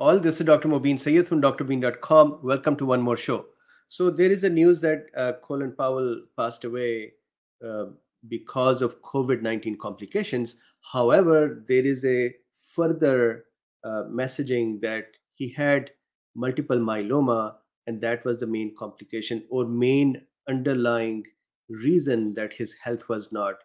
all. This is Dr. Mobeen Sayed from drbean.com Welcome to one more show. So there is a news that uh, Colin Powell passed away uh, because of COVID-19 complications. However, there is a further uh, messaging that he had multiple myeloma, and that was the main complication or main underlying reason that his health was not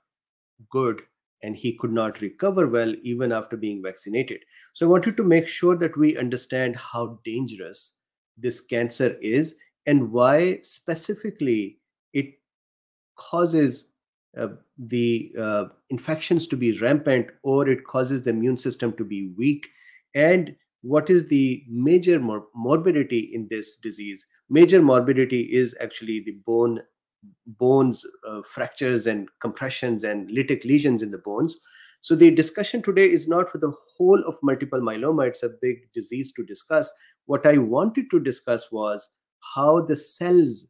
good and he could not recover well even after being vaccinated. So I wanted to make sure that we understand how dangerous this cancer is and why specifically it causes uh, the uh, infections to be rampant or it causes the immune system to be weak and what is the major mor morbidity in this disease major morbidity is actually the bone bones uh, fractures and compressions and lytic lesions in the bones. So the discussion today is not for the whole of multiple myeloma. It's a big disease to discuss. What I wanted to discuss was how the cells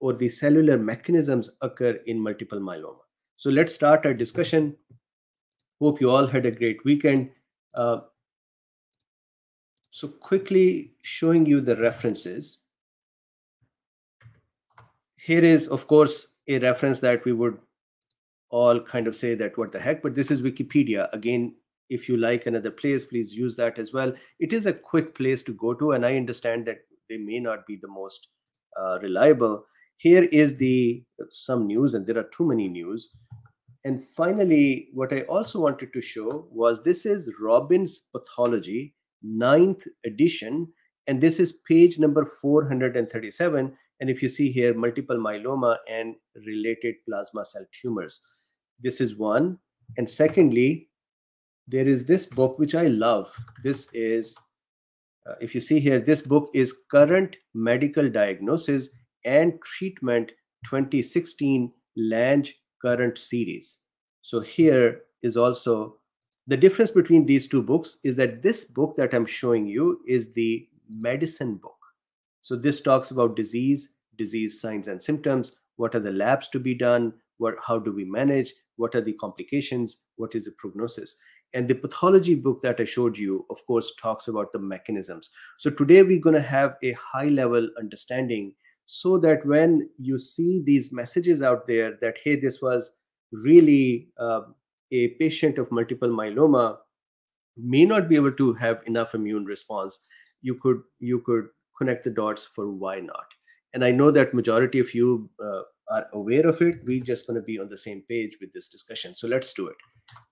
or the cellular mechanisms occur in multiple myeloma. So let's start our discussion. Hope you all had a great weekend. Uh, so quickly showing you the references here is, of course, a reference that we would all kind of say that what the heck, but this is Wikipedia. Again, if you like another place, please use that as well. It is a quick place to go to, and I understand that they may not be the most uh, reliable. Here is the some news, and there are too many news. And finally, what I also wanted to show was this is Robin's Pathology, ninth edition, and this is page number 437 and if you see here, multiple myeloma and related plasma cell tumors. This is one. And secondly, there is this book which I love. This is, uh, if you see here, this book is Current Medical Diagnosis and Treatment 2016 Lange Current Series. So here is also the difference between these two books is that this book that I'm showing you is the medicine book. So this talks about disease, disease signs and symptoms. What are the labs to be done? What, how do we manage? What are the complications? What is the prognosis? And the pathology book that I showed you, of course, talks about the mechanisms. So today we're going to have a high level understanding so that when you see these messages out there that, hey, this was really uh, a patient of multiple myeloma may not be able to have enough immune response you could you could connect the dots for why not. And I know that majority of you uh, are aware of it. We're just going to be on the same page with this discussion. So let's do it.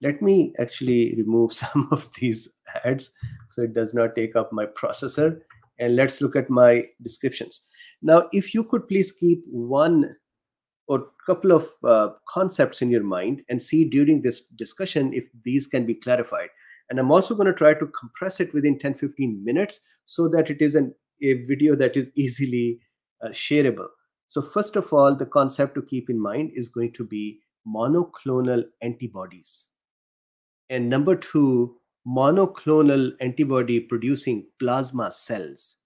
Let me actually remove some of these ads so it does not take up my processor. And let's look at my descriptions. Now, if you could please keep one or couple of uh, concepts in your mind and see during this discussion if these can be clarified. And I'm also going to try to compress it within 10, 15 minutes so that it is an a video that is easily uh, shareable. So first of all, the concept to keep in mind is going to be monoclonal antibodies. And number two, monoclonal antibody producing plasma cells.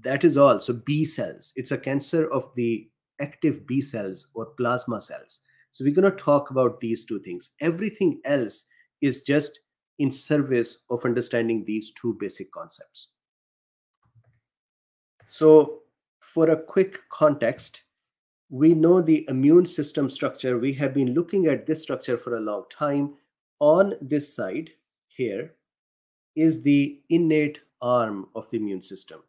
That is all. So B cells. It's a cancer of the active B cells or plasma cells. So we're going to talk about these two things. Everything else is just in service of understanding these two basic concepts. So, for a quick context, we know the immune system structure. We have been looking at this structure for a long time. On this side here is the innate arm of the immune system.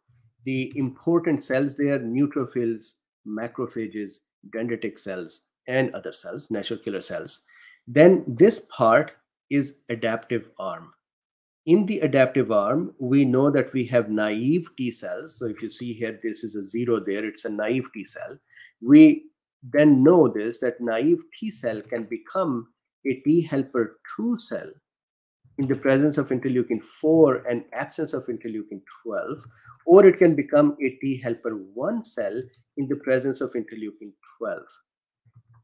The important cells there, neutrophils, macrophages, dendritic cells, and other cells, natural killer cells. Then this part is adaptive arm in the adaptive arm, we know that we have naive T cells. So if you see here, this is a zero there, it's a naive T cell. We then know this, that naive T cell can become a T helper 2 cell in the presence of interleukin 4 and absence of interleukin 12, or it can become a T helper 1 cell in the presence of interleukin 12.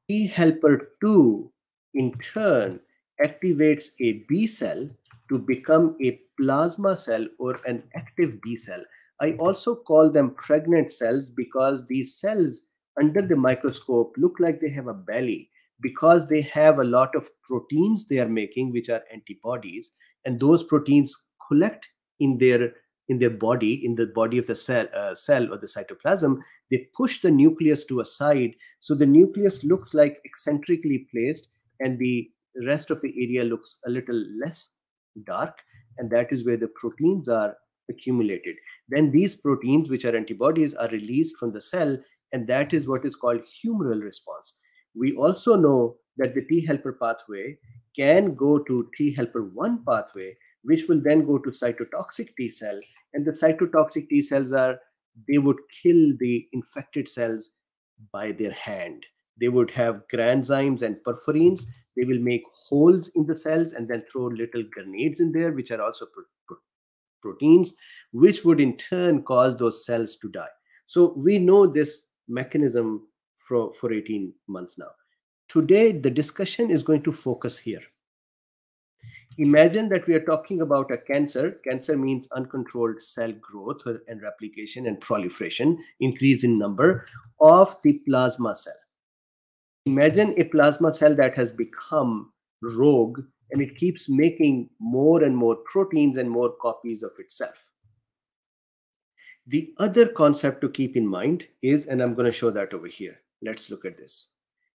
T helper 2, in turn, activates a B cell to become a plasma cell or an active B cell. I also call them pregnant cells because these cells under the microscope look like they have a belly because they have a lot of proteins they are making which are antibodies and those proteins collect in their in their body in the body of the cell uh, cell or the cytoplasm they push the nucleus to a side so the nucleus looks like eccentrically placed and the rest of the area looks a little less dark and that is where the proteins are accumulated then these proteins which are antibodies are released from the cell and that is what is called humoral response we also know that the t helper pathway can go to t helper 1 pathway which will then go to cytotoxic t cell and the cytotoxic t cells are they would kill the infected cells by their hand they would have granzymes and perforins. They will make holes in the cells and then throw little grenades in there, which are also pro pro proteins, which would in turn cause those cells to die. So we know this mechanism for, for 18 months now. Today, the discussion is going to focus here. Imagine that we are talking about a cancer. Cancer means uncontrolled cell growth and replication and proliferation, increase in number of the plasma cell. Imagine a plasma cell that has become rogue and it keeps making more and more proteins and more copies of itself. The other concept to keep in mind is, and I'm going to show that over here. Let's look at this.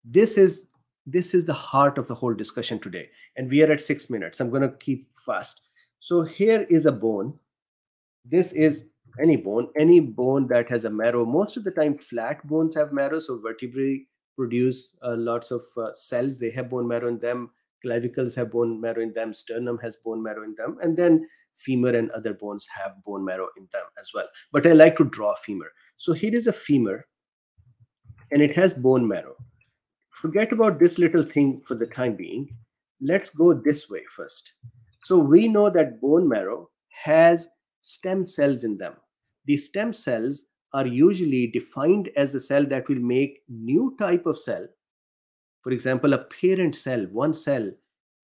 This is this is the heart of the whole discussion today. And we are at six minutes. I'm going to keep fast. So here is a bone. This is any bone, any bone that has a marrow. Most of the time, flat bones have marrow. So vertebrae produce uh, lots of uh, cells. They have bone marrow in them. Clavicles have bone marrow in them. Sternum has bone marrow in them. And then femur and other bones have bone marrow in them as well. But I like to draw femur. So here is a femur, and it has bone marrow. Forget about this little thing for the time being. Let's go this way first. So we know that bone marrow has stem cells in them. These stem cells are usually defined as a cell that will make new type of cell. For example, a parent cell, one cell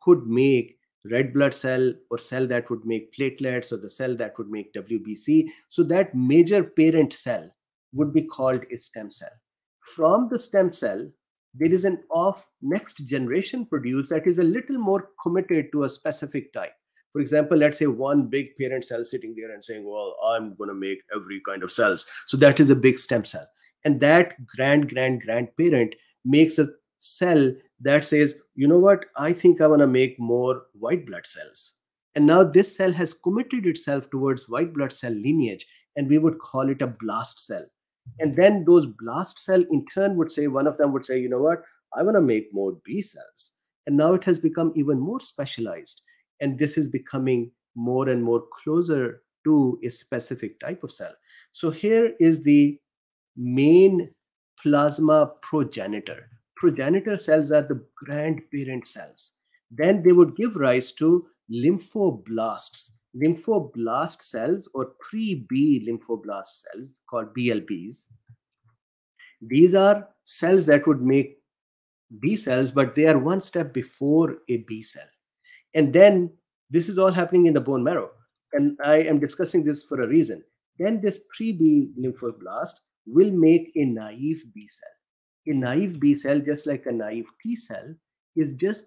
could make red blood cell or cell that would make platelets or the cell that would make WBC. So that major parent cell would be called a stem cell. From the stem cell, there is an off next generation produced that is a little more committed to a specific type for example let's say one big parent cell sitting there and saying well i'm going to make every kind of cells so that is a big stem cell and that grand grand grandparent makes a cell that says you know what i think i want to make more white blood cells and now this cell has committed itself towards white blood cell lineage and we would call it a blast cell and then those blast cell in turn would say one of them would say you know what i want to make more b cells and now it has become even more specialized and this is becoming more and more closer to a specific type of cell. So here is the main plasma progenitor. Progenitor cells are the grandparent cells. Then they would give rise to lymphoblasts. Lymphoblast cells or pre-B lymphoblast cells called BLBs. These are cells that would make B cells, but they are one step before a B cell. And then this is all happening in the bone marrow. And I am discussing this for a reason. Then this 3B lymphoblast will make a naive B cell. A naive B cell, just like a naive T cell, is just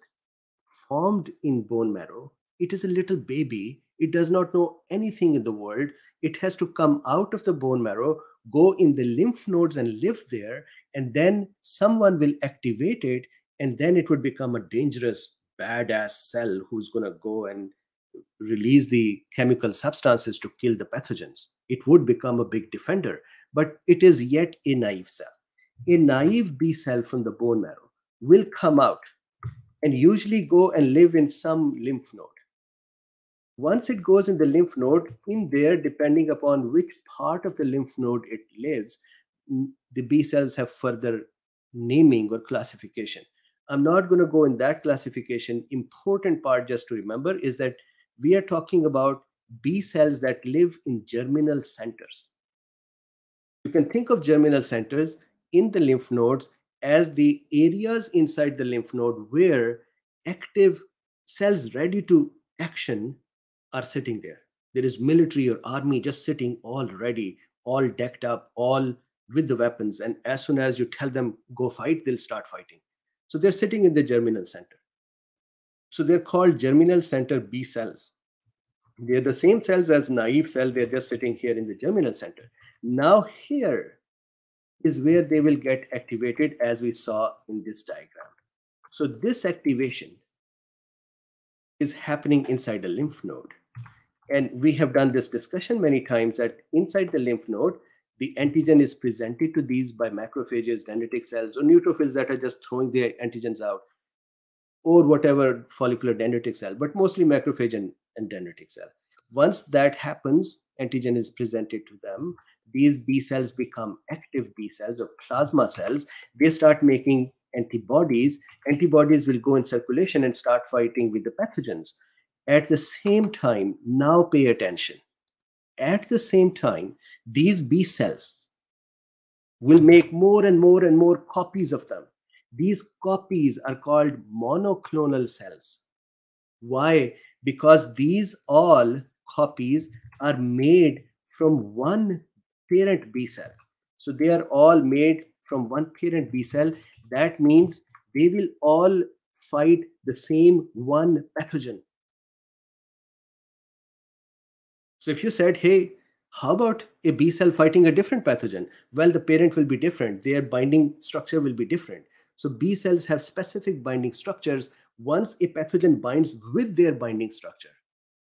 formed in bone marrow. It is a little baby. It does not know anything in the world. It has to come out of the bone marrow, go in the lymph nodes and live there. And then someone will activate it. And then it would become a dangerous badass cell who's going to go and release the chemical substances to kill the pathogens. It would become a big defender, but it is yet a naive cell. A naive B cell from the bone marrow will come out and usually go and live in some lymph node. Once it goes in the lymph node, in there, depending upon which part of the lymph node it lives, the B cells have further naming or classification. I'm not going to go in that classification. Important part just to remember is that we are talking about B cells that live in germinal centers. You can think of germinal centers in the lymph nodes as the areas inside the lymph node where active cells ready to action are sitting there. There is military or army just sitting all ready, all decked up, all with the weapons. And as soon as you tell them, go fight, they'll start fighting. So they're sitting in the germinal center. So they're called germinal center B cells. They're the same cells as naive cell. They're just sitting here in the germinal center. Now here is where they will get activated as we saw in this diagram. So this activation is happening inside the lymph node. And we have done this discussion many times that inside the lymph node, the antigen is presented to these by macrophages, dendritic cells, or neutrophils that are just throwing their antigens out, or whatever follicular dendritic cell, but mostly macrophage and, and dendritic cell. Once that happens, antigen is presented to them. These B cells become active B cells or plasma cells. They start making antibodies. Antibodies will go in circulation and start fighting with the pathogens. At the same time, now pay attention at the same time, these B cells will make more and more and more copies of them. These copies are called monoclonal cells. Why? Because these all copies are made from one parent B cell. So they are all made from one parent B cell. That means they will all fight the same one pathogen. So if you said, hey, how about a B cell fighting a different pathogen? Well, the parent will be different. Their binding structure will be different. So B cells have specific binding structures. Once a pathogen binds with their binding structure,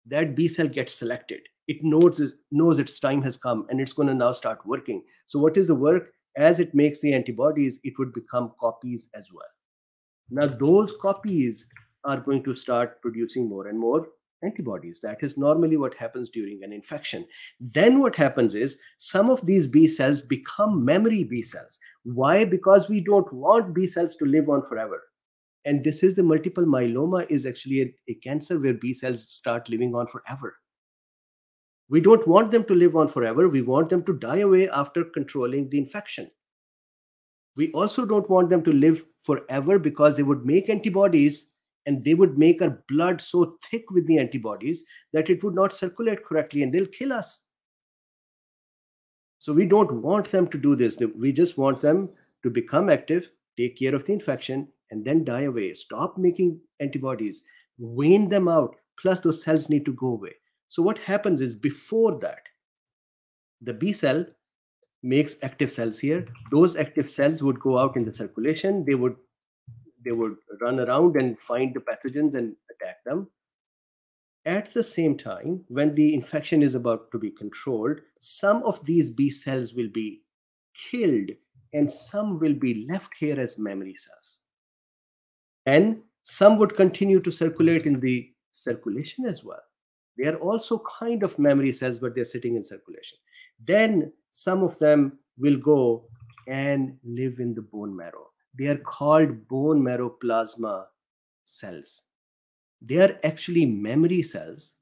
that B cell gets selected. It knows, knows its time has come and it's going to now start working. So, what is the work? As it makes the antibodies, it would become copies as well. Now, those copies are going to start producing more and more antibodies. That is normally what happens during an infection. Then what happens is some of these B cells become memory B cells. Why? Because we don't want B cells to live on forever. And this is the multiple myeloma is actually a, a cancer where B cells start living on forever. We don't want them to live on forever. We want them to die away after controlling the infection. We also don't want them to live forever because they would make antibodies and they would make our blood so thick with the antibodies that it would not circulate correctly and they'll kill us. So we don't want them to do this. We just want them to become active, take care of the infection, and then die away. Stop making antibodies, wane them out. Plus, those cells need to go away. So, what happens is before that, the B cell makes active cells here. Those active cells would go out in the circulation. They would they would run around and find the pathogens and attack them. At the same time, when the infection is about to be controlled, some of these B cells will be killed and some will be left here as memory cells. And some would continue to circulate in the circulation as well. They are also kind of memory cells, but they're sitting in circulation. Then some of them will go and live in the bone marrow. They are called bone marrow plasma cells. They are actually memory cells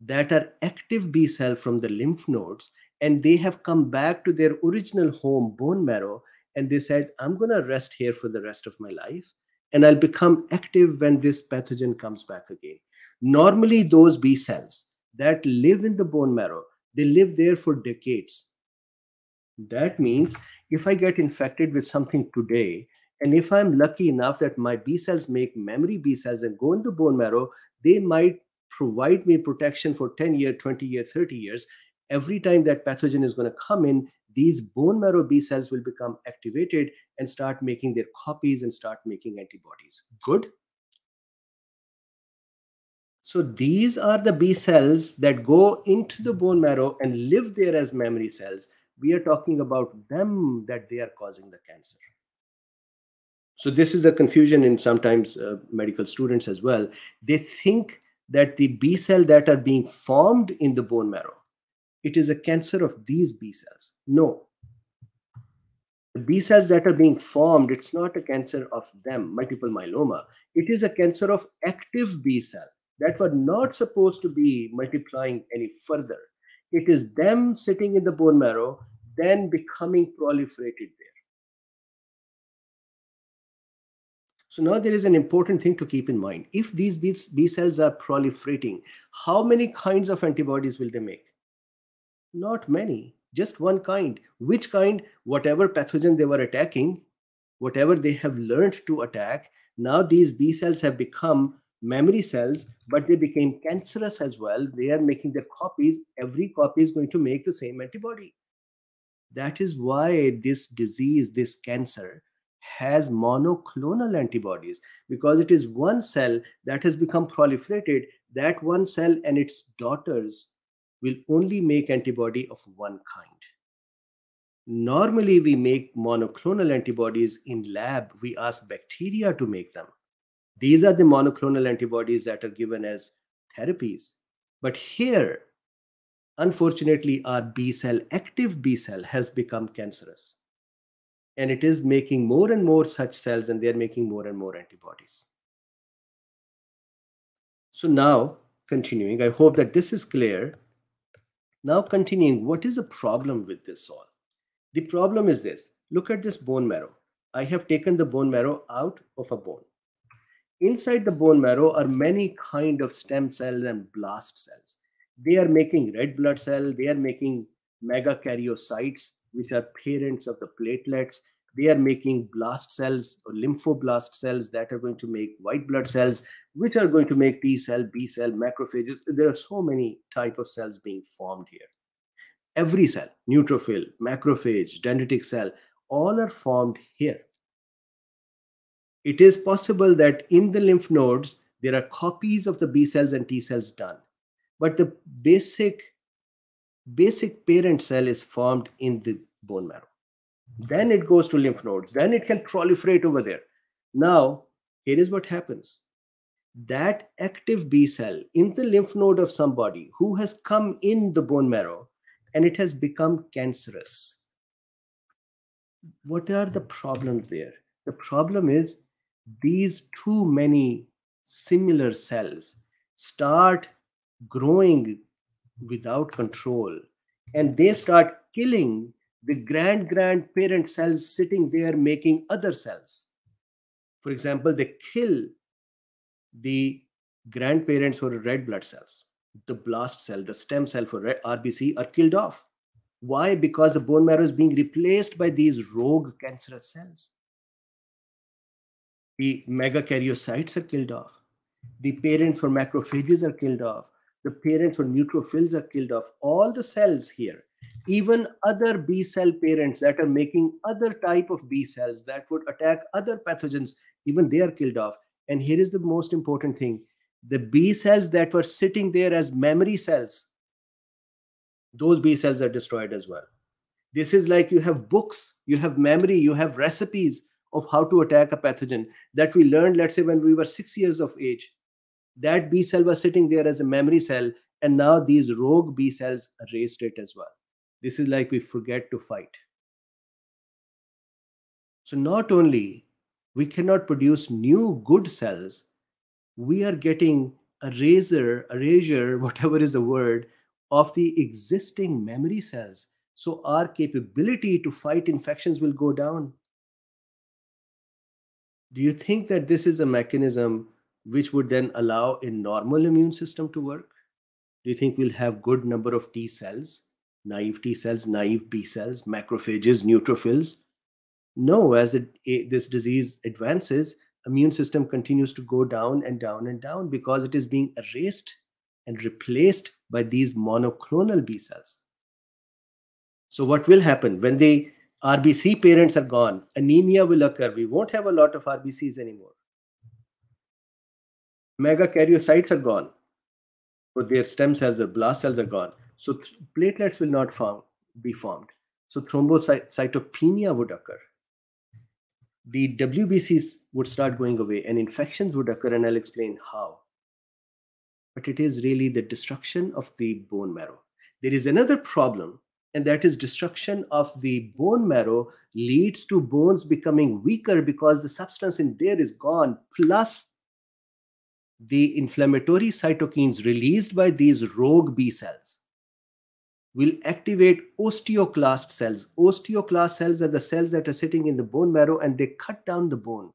that are active B cell from the lymph nodes and they have come back to their original home bone marrow and they said I'm going to rest here for the rest of my life and I'll become active when this pathogen comes back again. Normally those B cells that live in the bone marrow they live there for decades. That means if I get infected with something today and if I'm lucky enough that my B cells make memory B cells and go in the bone marrow, they might provide me protection for 10 year, 20 year, 30 years. Every time that pathogen is going to come in, these bone marrow B cells will become activated and start making their copies and start making antibodies. Good. So these are the B cells that go into the bone marrow and live there as memory cells. We are talking about them that they are causing the cancer so this is the confusion in sometimes uh, medical students as well they think that the b cell that are being formed in the bone marrow it is a cancer of these b cells no the b cells that are being formed it's not a cancer of them multiple myeloma it is a cancer of active b cell that were not supposed to be multiplying any further it is them sitting in the bone marrow then becoming proliferated there So now there is an important thing to keep in mind. If these B cells are proliferating, how many kinds of antibodies will they make? Not many, just one kind. Which kind? Whatever pathogen they were attacking, whatever they have learned to attack, now these B cells have become memory cells, but they became cancerous as well. They are making their copies. Every copy is going to make the same antibody. That is why this disease, this cancer, has monoclonal antibodies because it is one cell that has become proliferated that one cell and its daughters will only make antibody of one kind normally we make monoclonal antibodies in lab we ask bacteria to make them these are the monoclonal antibodies that are given as therapies but here unfortunately our b cell active b cell has become cancerous and it is making more and more such cells and they are making more and more antibodies so now continuing i hope that this is clear now continuing what is the problem with this all the problem is this look at this bone marrow i have taken the bone marrow out of a bone inside the bone marrow are many kind of stem cells and blast cells they are making red blood cell they are making megakaryocytes which are parents of the platelets. They are making blast cells or lymphoblast cells that are going to make white blood cells, which are going to make T cell, B cell, macrophages. There are so many type of cells being formed here. Every cell, neutrophil, macrophage, dendritic cell, all are formed here. It is possible that in the lymph nodes, there are copies of the B cells and T cells done. But the basic basic parent cell is formed in the bone marrow. Then it goes to lymph nodes. Then it can proliferate over there. Now, here is what happens that active B cell in the lymph node of somebody who has come in the bone marrow and it has become cancerous. What are the problems there? The problem is these too many similar cells start growing without control and they start killing the grand grandparent cells sitting there making other cells. For example, they kill the grandparents for red blood cells. The blast cell, the stem cell for RBC are killed off. Why? Because the bone marrow is being replaced by these rogue cancerous cells. The megakaryocytes are killed off. The parents for macrophages are killed off. The parents for neutrophils are killed off. All the cells here even other b cell parents that are making other type of b cells that would attack other pathogens even they are killed off and here is the most important thing the b cells that were sitting there as memory cells those b cells are destroyed as well this is like you have books you have memory you have recipes of how to attack a pathogen that we learned let's say when we were 6 years of age that b cell was sitting there as a memory cell and now these rogue b cells erased it as well this is like we forget to fight. So not only we cannot produce new good cells, we are getting eraser, erasure, whatever is the word, of the existing memory cells. So our capability to fight infections will go down. Do you think that this is a mechanism which would then allow a normal immune system to work? Do you think we'll have good number of T cells? naive T cells, naive B cells, macrophages, neutrophils. No, as it, it, this disease advances, immune system continues to go down and down and down because it is being erased and replaced by these monoclonal B cells. So what will happen when the RBC parents are gone? Anemia will occur. We won't have a lot of RBCs anymore. Megakaryocytes are gone. But their stem cells or blast cells are gone. So th- platelets will not form, be formed. So thrombocytopenia would occur. The WBCs would start going away and infections would occur, and I'll explain how. But it is really the destruction of the bone marrow. There is another problem, and that is destruction of the bone marrow leads to bones becoming weaker because the substance in there is gone, plus the inflammatory cytokines released by these rogue B cells will activate osteoclast cells. Osteoclast cells are the cells that are sitting in the bone marrow and they cut down the bone.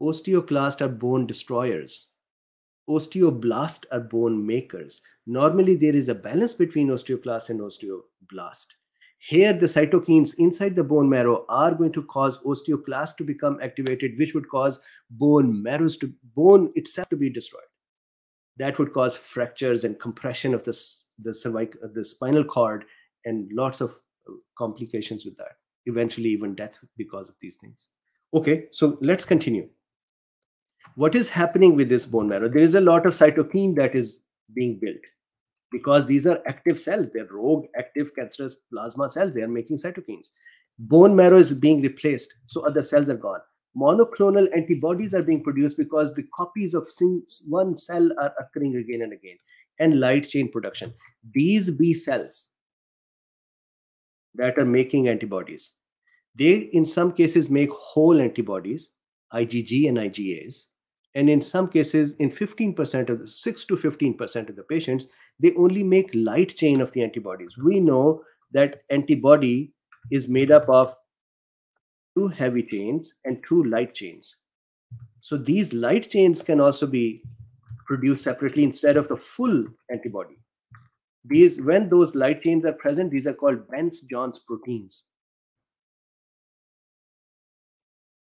Osteoclasts are bone destroyers. Osteoblasts are bone makers. Normally, there is a balance between osteoclast and osteoblast. Here, the cytokines inside the bone marrow are going to cause osteoclast to become activated, which would cause bone marrows to bone itself to be destroyed that would cause fractures and compression of this the cervical uh, the spinal cord and lots of uh, complications with that eventually even death because of these things okay so let's continue what is happening with this bone marrow there is a lot of cytokine that is being built because these are active cells they're rogue active cancerous plasma cells they are making cytokines bone marrow is being replaced so other cells are gone monoclonal antibodies are being produced because the copies of one cell are occurring again and again, and light chain production. These B cells that are making antibodies, they in some cases make whole antibodies, IgG and IgAs. And in some cases, in 15% of 6 to 15% of the patients, they only make light chain of the antibodies. We know that antibody is made up of Two heavy chains and two light chains. So these light chains can also be produced separately instead of the full antibody. These, when those light chains are present, these are called Benz-Johns proteins.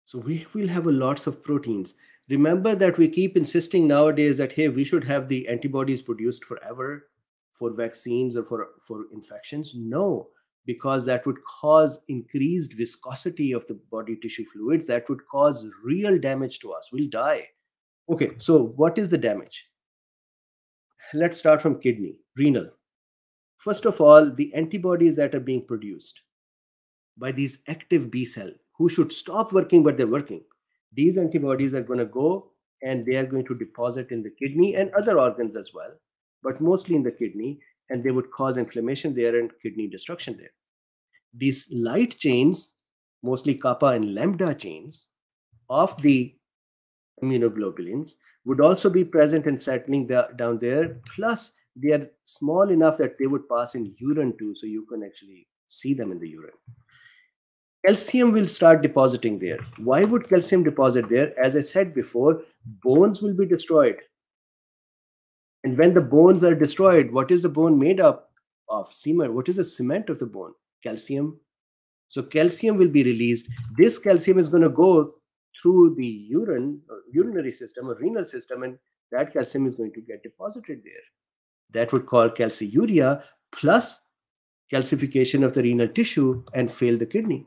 So we will have a lots of proteins. Remember that we keep insisting nowadays that, hey, we should have the antibodies produced forever for vaccines or for, for infections. No, because that would cause increased viscosity of the body tissue fluids that would cause real damage to us we'll die okay so what is the damage let's start from kidney renal first of all the antibodies that are being produced by these active b cell who should stop working but they're working these antibodies are going to go and they are going to deposit in the kidney and other organs as well but mostly in the kidney and they would cause inflammation there and kidney destruction there. These light chains, mostly kappa and lambda chains of the immunoglobulins, would also be present and settling the, down there. Plus, they are small enough that they would pass in urine too, so you can actually see them in the urine. Calcium will start depositing there. Why would calcium deposit there? As I said before, bones will be destroyed and when the bones are destroyed, what is the bone made up of? Cement. What is the cement of the bone? Calcium. So calcium will be released. This calcium is going to go through the urine, uh, urinary system or renal system, and that calcium is going to get deposited there. That would call calciuria plus calcification of the renal tissue and fail the kidney.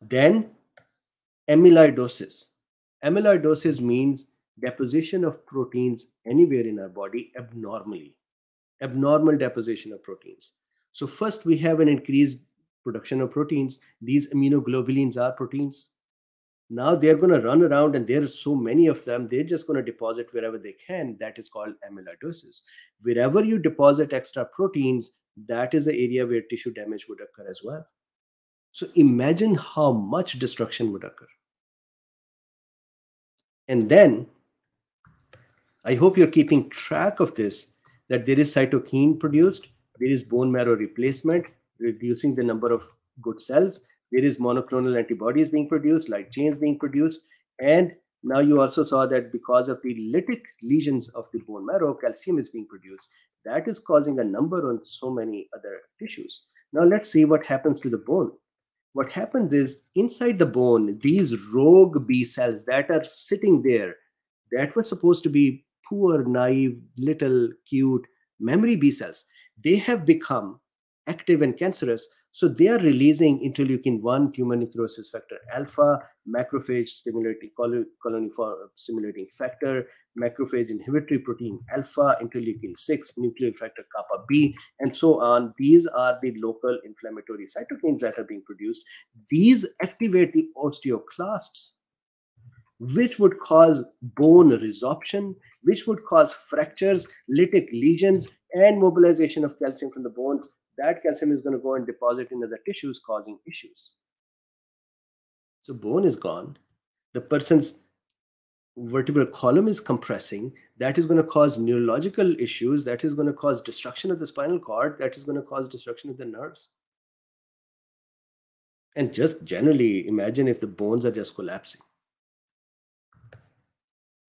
Then amyloidosis. Amyloidosis means deposition of proteins anywhere in our body abnormally, abnormal deposition of proteins. So, first, we have an increased production of proteins. These immunoglobulins are proteins. Now they're going to run around, and there are so many of them, they're just going to deposit wherever they can. That is called amyloidosis. Wherever you deposit extra proteins, that is the area where tissue damage would occur as well. So imagine how much destruction would occur. And then I hope you're keeping track of this, that there is cytokine produced, there is bone marrow replacement, reducing the number of good cells, there is monoclonal antibodies being produced, light chains being produced, and now you also saw that because of the lytic lesions of the bone marrow, calcium is being produced. That is causing a number on so many other tissues. Now let's see what happens to the bone. What happens is inside the bone, these rogue B cells that are sitting there, that were supposed to be poor, naive, little, cute memory B cells. They have become active and cancerous. So they are releasing interleukin 1, tumor necrosis factor alpha, macrophage stimulating colony stimulating factor, macrophage inhibitory protein alpha, interleukin 6, nuclear factor kappa B, and so on. These are the local inflammatory cytokines that are being produced. These activate the osteoclasts, which would cause bone resorption which would cause fractures, lytic lesions, and mobilization of calcium from the bones. That calcium is going to go and deposit in other tissues, causing issues. So, bone is gone. The person's vertebral column is compressing. That is going to cause neurological issues. That is going to cause destruction of the spinal cord. That is going to cause destruction of the nerves. And just generally, imagine if the bones are just collapsing.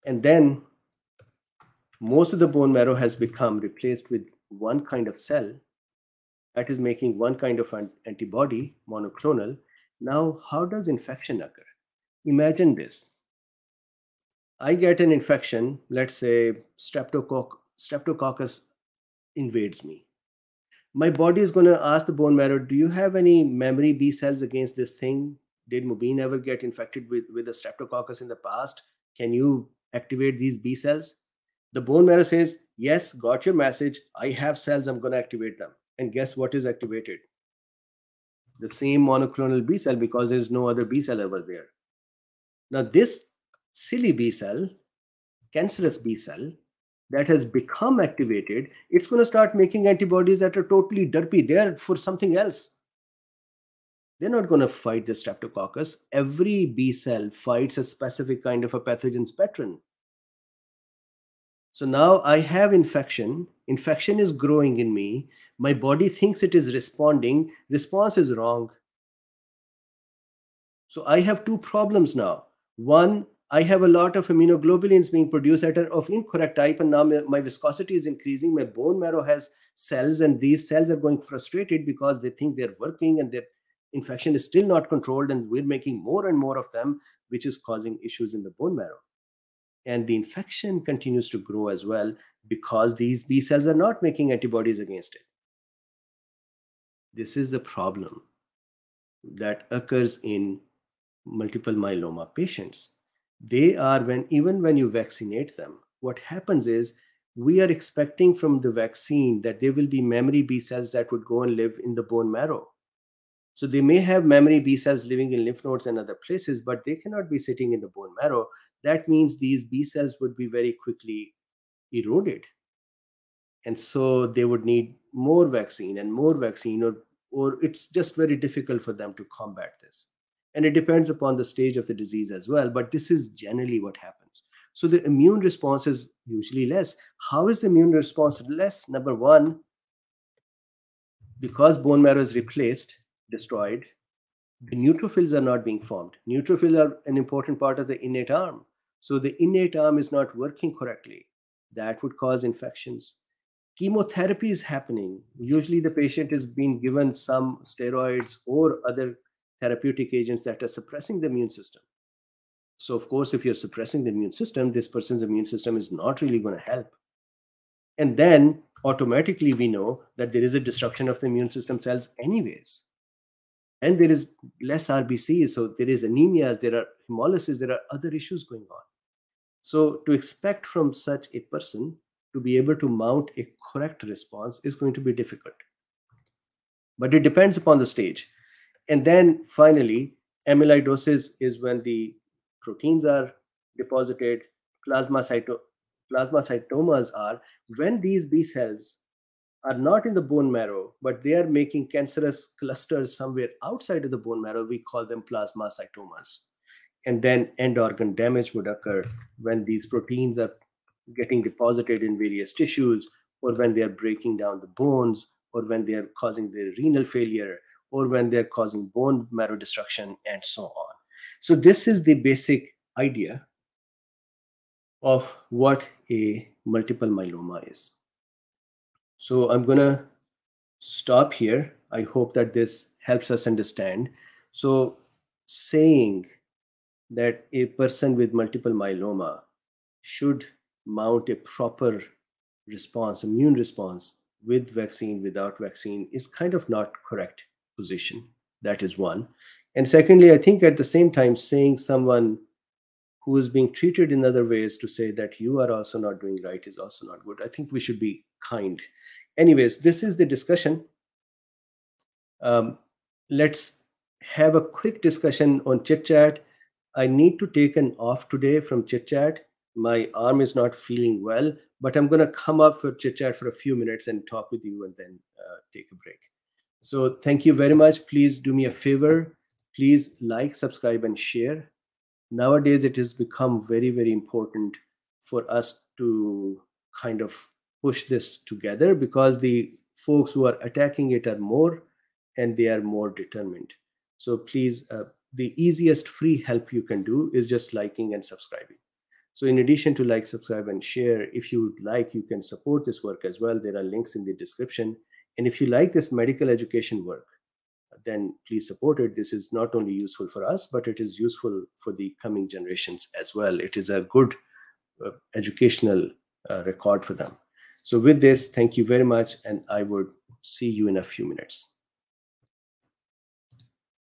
And then most of the bone marrow has become replaced with one kind of cell that is making one kind of an antibody monoclonal now how does infection occur imagine this i get an infection let's say streptococ- streptococcus invades me my body is going to ask the bone marrow do you have any memory b cells against this thing did mubin ever get infected with, with a streptococcus in the past can you activate these b cells the bone marrow says, Yes, got your message. I have cells. I'm going to activate them. And guess what is activated? The same monoclonal B cell because there's no other B cell over there. Now, this silly B cell, cancerous B cell, that has become activated, it's going to start making antibodies that are totally derpy. They're for something else. They're not going to fight the streptococcus. Every B cell fights a specific kind of a pathogen's pattern. So now I have infection. Infection is growing in me. My body thinks it is responding. Response is wrong. So I have two problems now. One, I have a lot of immunoglobulins being produced that are of incorrect type, and now my, my viscosity is increasing. My bone marrow has cells, and these cells are going frustrated because they think they're working and their infection is still not controlled, and we're making more and more of them, which is causing issues in the bone marrow and the infection continues to grow as well because these B cells are not making antibodies against it. This is the problem that occurs in multiple myeloma patients. They are when even when you vaccinate them, what happens is we are expecting from the vaccine that there will be memory B cells that would go and live in the bone marrow. So they may have memory B cells living in lymph nodes and other places, but they cannot be sitting in the bone marrow. That means these B cells would be very quickly eroded. And so they would need more vaccine and more vaccine, or, or it's just very difficult for them to combat this. And it depends upon the stage of the disease as well, but this is generally what happens. So the immune response is usually less. How is the immune response less? Number one, because bone marrow is replaced, destroyed, the neutrophils are not being formed. Neutrophils are an important part of the innate arm. So the innate arm is not working correctly. That would cause infections. Chemotherapy is happening. Usually the patient is being given some steroids or other therapeutic agents that are suppressing the immune system. So, of course, if you're suppressing the immune system, this person's immune system is not really going to help. And then automatically we know that there is a destruction of the immune system cells, anyways and there is less RBCs, so there is anemias, there are hemolysis, there are other issues going on. So to expect from such a person to be able to mount a correct response is going to be difficult. But it depends upon the stage. And then finally, amyloidosis is when the proteins are deposited, plasma, cyto- plasma cytomas are, when these B cells are not in the bone marrow, but they are making cancerous clusters somewhere outside of the bone marrow. We call them plasma cytomas, And then end organ damage would occur when these proteins are getting deposited in various tissues, or when they are breaking down the bones, or when they are causing the renal failure, or when they're causing bone marrow destruction, and so on. So, this is the basic idea of what a multiple myeloma is. So I'm gonna stop here. I hope that this helps us understand. So saying that a person with multiple myeloma should mount a proper response, immune response with vaccine, without vaccine is kind of not correct position. That is one. And secondly, I think at the same time, saying someone who is being treated in other ways to say that you are also not doing right is also not good. I think we should be kind. Anyways, this is the discussion. Um, let's have a quick discussion on chit chat. I need to take an off today from chit chat. My arm is not feeling well, but I'm going to come up for chit chat for a few minutes and talk with you and then uh, take a break. So thank you very much. Please do me a favor. Please like, subscribe, and share. Nowadays, it has become very, very important for us to kind of push this together because the folks who are attacking it are more and they are more determined. So please, uh, the easiest free help you can do is just liking and subscribing. So in addition to like, subscribe, and share, if you like, you can support this work as well. There are links in the description. And if you like this medical education work, then please support it. This is not only useful for us, but it is useful for the coming generations as well. It is a good uh, educational uh, record for them. So with this, thank you very much, and I would see you in a few minutes.